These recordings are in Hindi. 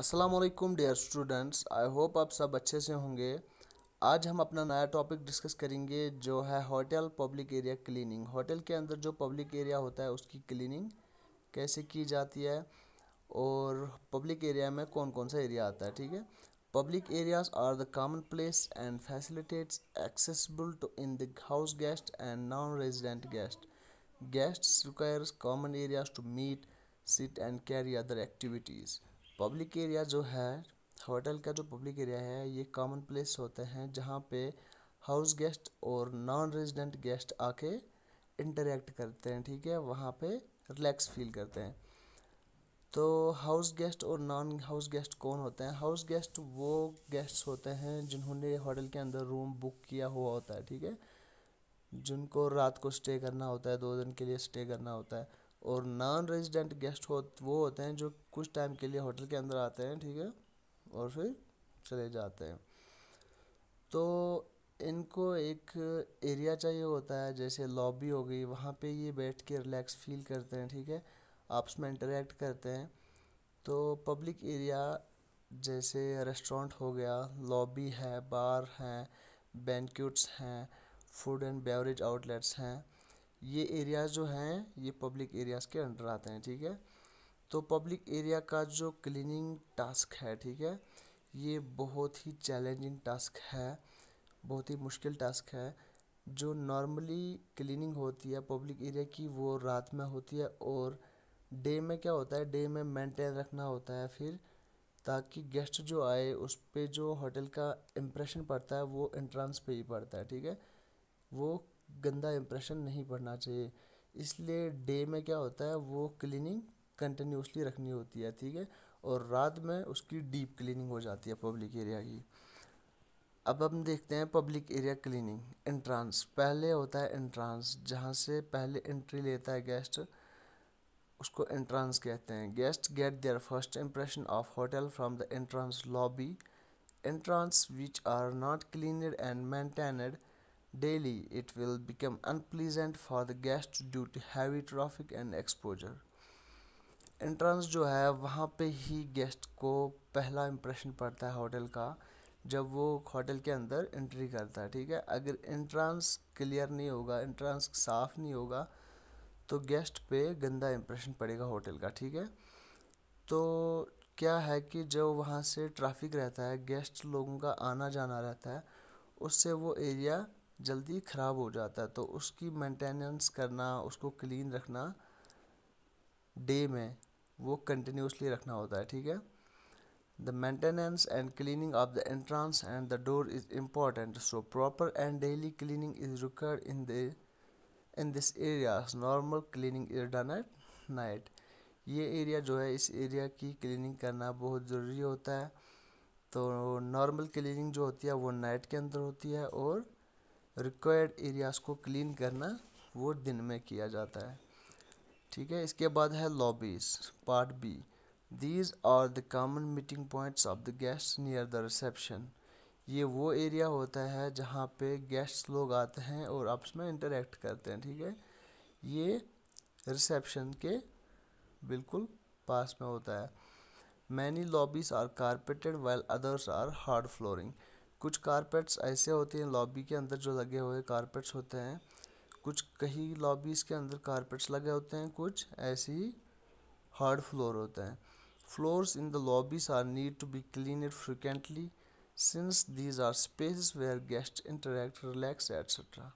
Aslam dear students I hope आप सब अच्छे से होंगे आज हम अपना नया टॉपिक डिस्कस करेंगे जो है hotel public area cleaning hotel के अंदर जो पब्लिक एरिया होता है उसकी क्लीनिंग कैसे की जाती है और पब्लिक एरिया में कौन कौन सा एरिया आता है ठीक है public areas are the common place and facilitates accessible to in the house guest and non resident guest guest requires common areas to meet sit and carry other activities public area जो है होटल का जो पब्लिक एरिया है ये कॉमन प्लेस होते हैं जहाँ पे हाउस गेस्ट और नॉन रेजिडेंट गेस्ट आके इंटरेक्ट करते हैं ठीक है वहाँ पे रिलैक्स फील करते हैं तो हाउस गेस्ट और नॉन हाउस गेस्ट कौन होते हैं हाउस गेस्ट वो गेस्ट होते हैं जिन्होंने होटल के अंदर रूम बुक किया हुआ होता है ठीक है जिनको रात को स्टे करना होता है दो दिन के लिए स्टे करना होता है और नॉन रेजिडेंट गेस्ट हो वो होते हैं जो कुछ टाइम के लिए होटल के अंदर आते हैं ठीक है और फिर चले जाते हैं तो इनको एक एरिया चाहिए होता है जैसे लॉबी हो गई वहाँ पे ये बैठ के रिलैक्स फील करते हैं ठीक है आपस में इंटरेक्ट करते हैं तो पब्लिक एरिया जैसे रेस्टोरेंट हो गया लॉबी है बार हैं बैंक्यूट्स हैं फूड एंड बेवरेज आउटलेट्स हैं ये एरियाज़ जो हैं ये पब्लिक एरियाज़ के अंडर आते हैं ठीक है तो पब्लिक एरिया का जो क्लीनिंग टास्क है ठीक है ये बहुत ही चैलेंजिंग टास्क है बहुत ही मुश्किल टास्क है जो नॉर्मली क्लीनिंग होती है पब्लिक एरिया की वो रात में होती है और डे में क्या होता है डे में मेंटेन रखना होता है फिर ताकि गेस्ट जो आए उस पर जो होटल का इम्प्रेशन पड़ता है वो एंट्रेंस पे ही पड़ता है ठीक है वो गंदा इम्प्रेशन नहीं पड़ना चाहिए इसलिए डे में क्या होता है वो क्लीनिंग कंटिन्यूसली रखनी होती है ठीक है और रात में उसकी डीप क्लीनिंग हो जाती है पब्लिक एरिया की अब हम देखते हैं पब्लिक एरिया क्लीनिंग एंट्रांस पहले होता है एंट्रांस जहाँ से पहले एंट्री लेता है गेस्ट उसको एंट्रांस कहते हैं guest get their first impression of hotel from the entrance lobby entrance which are not cleaned and maintained Daily, it will become unpleasant for the guest due to heavy traffic and exposure. Entrance जो है वहाँ पे ही गेस्ट को पहला इम्प्रेशन पड़ता है होटल का जब वो होटल के अंदर एंट्री करता है ठीक है अगर एंट्रेंस क्लियर नहीं होगा एंट्रेंस साफ़ नहीं होगा तो गेस्ट पे गंदा इम्प्रेशन पड़ेगा होटल का ठीक है तो क्या है कि जब वहाँ से ट्रैफिक रहता है गेस्ट लोगों का आना जाना रहता है उससे वो एरिया जल्दी ख़राब हो जाता है तो उसकी मेंटेनेंस करना उसको क्लीन रखना डे में वो कंटिन्यूसली रखना होता है ठीक है the maintenance and cleaning of the entrance and the door is important so proper and daily cleaning is required in the in this area normal cleaning is done at night ये एरिया जो है इस एरिया की क्लीनिंग करना बहुत ज़रूरी होता है तो नॉर्मल क्लीनिंग जो होती है वो नाइट के अंदर होती है और रिक्वायर्ड एरियाज़ को क्लीन करना वो दिन में किया जाता है ठीक है इसके बाद है lobbies part B these are the common meeting points of the guest near the reception ये वो एरिया होता है जहाँ पे गेस्ट्स लोग आते हैं और आपस में इंटरेक्ट करते हैं ठीक है ये रिसेप्शन के बिल्कुल पास में होता है many lobbies are carpeted well others are hard flooring कुछ कारपेट्स ऐसे होते हैं लॉबी के अंदर जो लगे हुए कारपेट्स होते हैं कुछ कहीं लॉबीज़ के अंदर कारपेट्स लगे होते हैं कुछ ऐसे ही हार्ड फ्लोर होते हैं in the lobbies are are to be be cleaned frequently since these are space where guest interact relax etcetera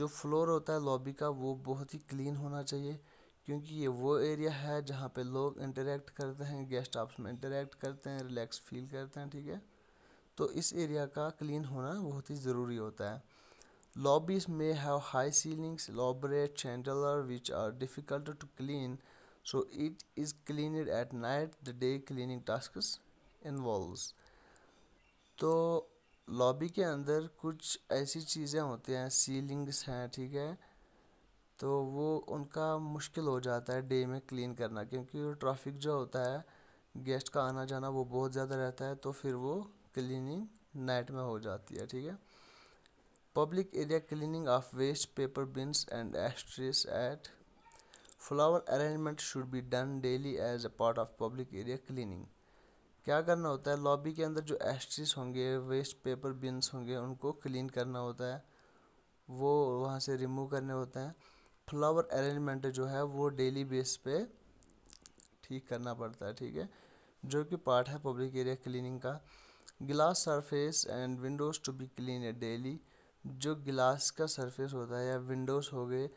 जो फ्लोर होता है लॉबी का वो बहुत ही क्लीन होना चाहिए क्योंकि ये वो एरिया है जहाँ पे लोग इंटरेक्ट करते हैं गेस्ट आपस में इंटरेक्ट करते हैं रिलैक्स फील करते हैं ठीक है तो इस एरिया का क्लीन होना बहुत ही ज़रूरी होता है lobbies may have high ceilings elaborate chandelier which are difficult to clean so it is clean at night the day cleaning task involve तो लॉबी के अंदर कुछ ऐसी चीज़ें होती हैं सीलिंग्स हैं ठीक है तो वो उनका मुश्किल हो जाता है डे में क्लीन करना क्योंकि ट्रैफिक जो होता है गेस्ट का आना जाना वो बहुत ज़्यादा रहता है तो फिर वो क्लीनिंग नाइट में हो जाती है ठीक है public area cleaning of waste paper bins and ashtrays at flower arrangement should be done daily as a part of public area cleaning क्या करना होता है लॉबी के अंदर जो एस्ट्रीज होंगे वेस्ट पेपर बिन्स होंगे उनको क्लीन करना होता है वो वहाँ से रिमूव करने होते हैं फ्लावर अरेंजमेंट जो है वो डेली बेस पे ठीक करना पड़ता है ठीक है जो कि पार्ट है पब्लिक एरिया क्लीनिंग का glass surface and windows to be clean है डेली जो गिलास का सरफेस होता है या विंडोज़ हो गए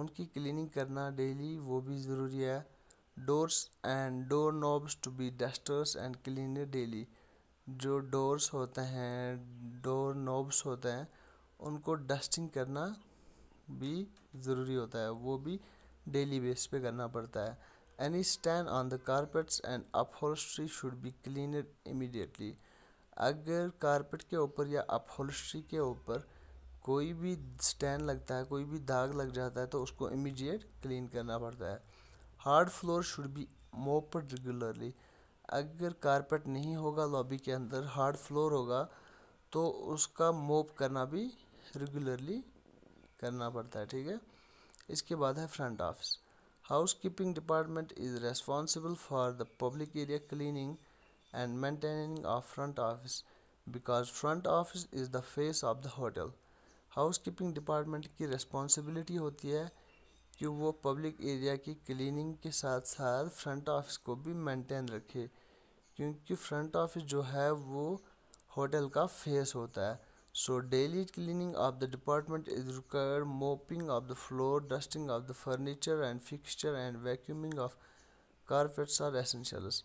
उनकी क्लीनिंग करना डेली वो भी ज़रूरी है doors and door knobs to be dusters and clean daily जो डोर्स होते हैं डोर नॉब्स होते हैं उनको डस्टिंग करना भी ज़रूरी होता है वो भी डेली बेस पे करना पड़ता है any stand on the carpets and upholstery should be clean immediately अगर कारपेट के ऊपर या अपहोल्स्ट्री के ऊपर कोई भी स्टैंड लगता है कोई भी दाग लग जाता है तो उसको इमीडिएट क्लीन करना पड़ता है hard floor should be mopped regularly अगर कारपेट नहीं होगा लॉबी के अंदर हार्ड फ्लोर होगा तो उसका मोप करना भी रेगुलरली करना पड़ता है ठीक है इसके बाद है front office housekeeping department is responsible for the public area cleaning and maintaining of front office because front office is the face of the hotel housekeeping department की रिस्पॉन्सिबिलिटी होती है कि वो पब्लिक एरिया की क्लिनिंग के साथ साथ फ्रंट ऑफिस को भी मैंटेन रखे क्योंकि फ्रंट ऑफिस जो है वो होटल का फेस होता है so daily cleaning of the department is required mopping of the floor dusting of the furniture and fixture and vacuuming of carpets are essentials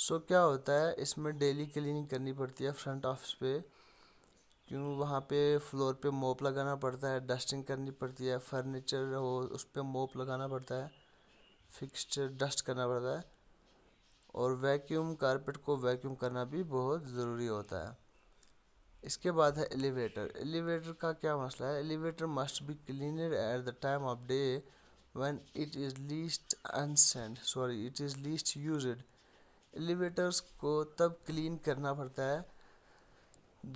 so क्या होता है इसमें डेली क्लीनिंग करनी पड़ती है फ्रंट ऑफिस पे क्यों वहाँ पे फ्लोर पे मोप लगाना पड़ता है डस्टिंग करनी पड़ती है फर्नीचर हो उस पर मोप लगाना पड़ता है फिक्सचर डस्ट करना पड़ता है और वैक्यूम कारपेट को वैक्यूम करना भी बहुत ज़रूरी होता है इसके बाद है एलिवेटर एलिवेटर का क्या मसला है elevator must be cleaner at the time of day when it is least unsent sorry it is least used elevators को तब क्लीन करना पड़ता है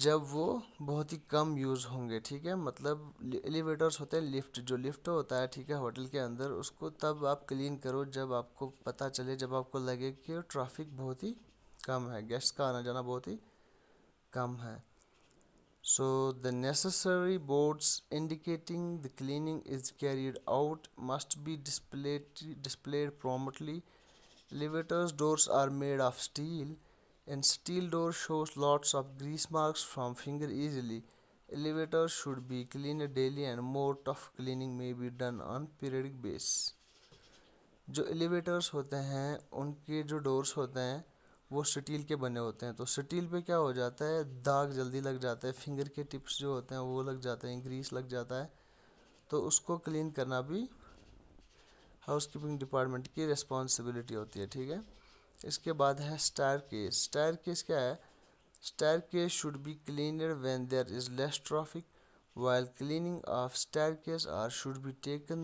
जब वो बहुत ही कम यूज़ होंगे ठीक है मतलब एलिवेटर्स होते हैं लिफ्ट जो लिफ्ट होता है ठीक है होटल के अंदर उसको तब आप क्लीन करो जब आपको पता चले जब आपको लगे कि ट्रैफिक बहुत ही कम है गेस्ट का आना जाना बहुत ही कम है so the necessary boards indicating the cleaning is carried out must be displayed displayed prominently Elevators doors are made of steel and steel door shows lots of grease marks from finger easily. Elevators should be cleaned daily and more tough cleaning may be done on periodic basis. जो एलिवेटर्स होते हैं उनके जो डोर्स होते हैं वो स्टील के बने होते हैं तो स्टील पे क्या हो जाता है दाग जल्दी लग जाता है फिंगर के टिप्स जो होते हैं वो लग जाते हैं ग्रीस लग जाता है तो उसको क्लीन करना भी हाउस कीपिंग डिपार्टमेंट की रिस्पॉन्सिबिलिटी होती है ठीक है इसके बाद है स्टार केस स्टार केस क्या है staircase should be cleaner when there is less cleaning of staircase are should be taken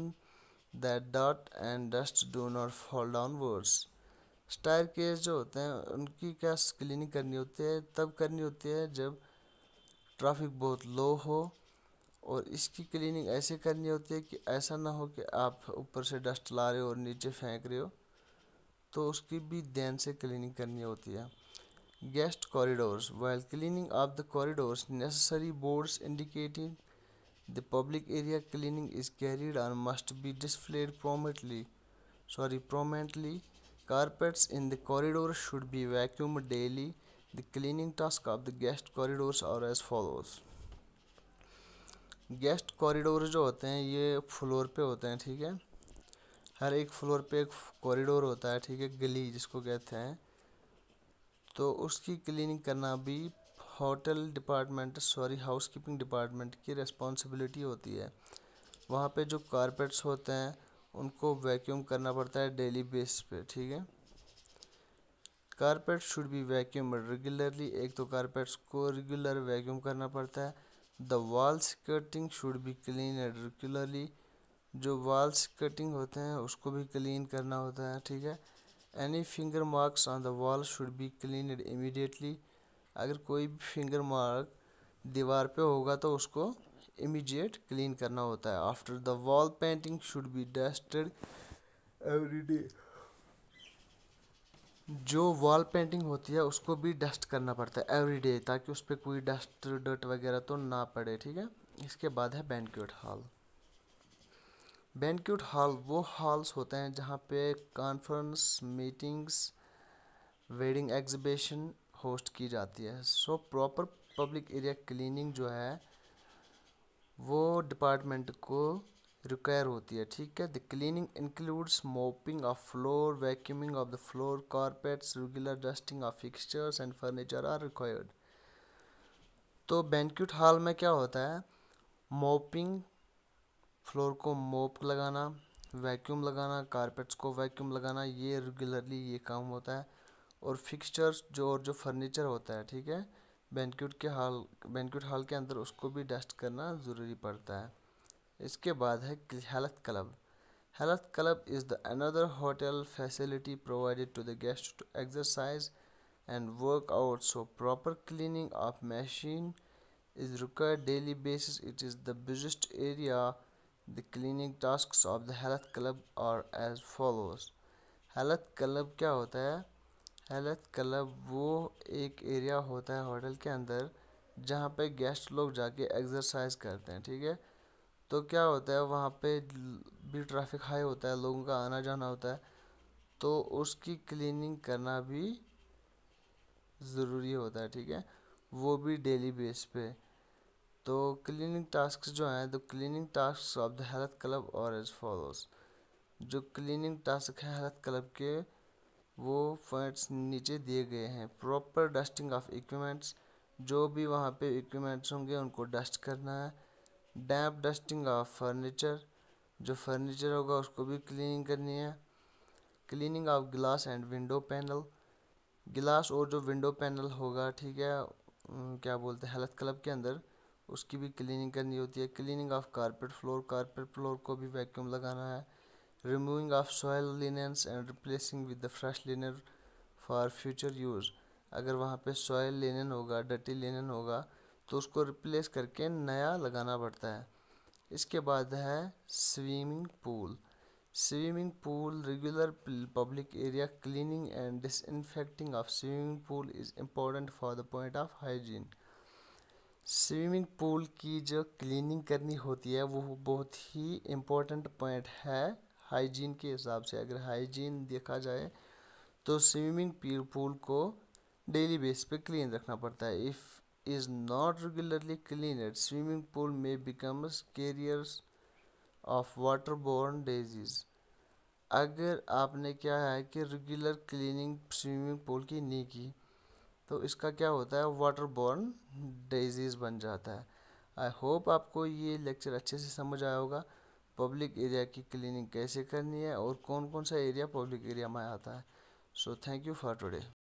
that dot and dust do not fall down worse staircase जो होते हैं उनकी क्या क्लीनिंग करनी होती है तब करनी होती है जब ट्रैफिक बहुत लो हो और इसकी क्लीनिंग ऐसे करनी होती है कि ऐसा ना हो कि आप ऊपर से डस्ट ला रहे हो और नीचे फेंक रहे हो तो उसकी भी ध्यान से क्लीनिंग करनी होती है guest corridors well cleaning of the corridors necessary boards indicating the public area cleaning is carried on must be displayed prominently sorry prominently carpets in the corridor should be vacuum daily the cleaning task of the guest corridors are as follows guest corridor जो होते हैं ये फ्लोर पे होते हैं ठीक है हर एक फ्लोर पे एक कॉरिडोर होता है ठीक है गली जिसको कहते हैं तो उसकी क्लीनिंग करना भी hotel department sorry housekeeping department की रिस्पॉन्सिबिलिटी होती है वहाँ पे जो कारपेट्स होते हैं उनको वैक्यूम करना पड़ता है डेली बेस पे ठीक है carpet should be vacuum regularly एक तो कारपेट्स को रेगुलर वैक्यूम करना पड़ता है the walls cutting should be clean regularly जो वॉल्स कटिंग होते हैं उसको भी क्लीन करना होता है ठीक है any finger marks on the wall should be clean immediately अगर कोई भी फिंगर मार्क दीवार पे होगा तो उसको इमीडिएट क्लीन करना होता है after the wall painting should be dusted every day जो वॉल पेंटिंग होती है उसको भी डस्ट करना पड़ता है एवरी डे ताकि उस पर कोई डस्ट डट वगैरह तो ना पड़े ठीक है इसके बाद है बैंक्यूट हॉल बैंक्यूट हॉल वो हॉल्स होते हैं जहाँ पे conference meetings wedding exhibition host की जाती है so proper public area cleaning जो है वो डिपार्टमेंट को रिक्वायर होती है ठीक है the cleaning includes mopping of floor vacuuming of the floor carpets regular dusting of fixtures and furniture are required तो बैंक्यूट हॉल में क्या होता है मोपिंग फ्लोर को मोप लगाना वैक्यूम लगाना कारपेट्स को वैक्यूम लगाना ये रेगुलरली ये काम होता है और फिक्सचर्स जो और जो फर्नीचर होता है ठीक है बैंक्यूट के हॉल बैंक्यूट हॉल के अंदर उसको भी डस्ट करना ज़रूरी पड़ता है इसके बाद है health club health club is the another hotel facility provided to the guest to exercise and work out so proper cleaning of machine is required daily basis it is the biggest area the cleaning task of the health club are as follows health club क्या होता है हेल्थ क्लब वो एक एरिया होता है होटल के अंदर जहाँ पे गेस्ट लोग जाके एक्सरसाइज करते हैं ठीक है तो क्या होता है वहाँ पे भी ट्रैफिक हाई होता है लोगों का आना जाना होता है तो उसकी क्लीनिंग करना भी ज़रूरी होता है ठीक है वो भी डेली बेस पे तो क्लीनिंग टास्क जो हैं the cleaning task of the health club are as follows जो क्लीनिंग टास्क है हेल्थ क्लब के वो पॉइंट्स नीचे दिए गए हैं प्रॉपर डस्टिंग ऑफ इक्विपमेंट्स जो भी वहाँ पे इक्विपमेंट्स होंगे उनको डस्ट करना है डैम्प डस्टिंग ऑफ फर्नीचर जो फर्नीचर होगा उसको भी क्लीनिंग करनी है cleaning of glass and window panel गिलास और जो विंडो पैनल होगा ठीक है क्या बोलते हैं हेल्थ क्लब के अंदर उसकी भी क्लीनिंग करनी होती है cleaning of carpet floor carpet floor को भी वैक्यूम लगाना है removing of soil linens and replacing with the fresh liner for future use अगर वहाँ पे सॉयल लिनन होगा डटी लिनन होगा तो उसको रिप्लेस करके नया लगाना पड़ता है इसके बाद है swimming pool swimming pool regular public area cleaning and disinfecting of swimming pool is important for the point of hygiene swimming pool की जो क्लीनिंग करनी होती है वो बहुत ही इम्पोर्टेंट पॉइंट है हाइजीन के हिसाब से अगर हाइजीन देखा जाए तो स्विमिंग पूल को डेली बेस पे क्लीन रखना पड़ता है if is not regularly cleaned, swimming pool may become carriers of waterborne disease. अगर आपने क्या है कि रेगुलर क्लीनिंग स्विमिंग पूल की नहीं की तो इसका क्या होता है वाटर बॉर्न डिजीज़ बन जाता है आई होप आपको ये लेक्चर अच्छे से समझ आया होगा पब्लिक एरिया की क्लीनिंग कैसे करनी है और कौन कौन सा एरिया पब्लिक एरिया में आता है so thank you for today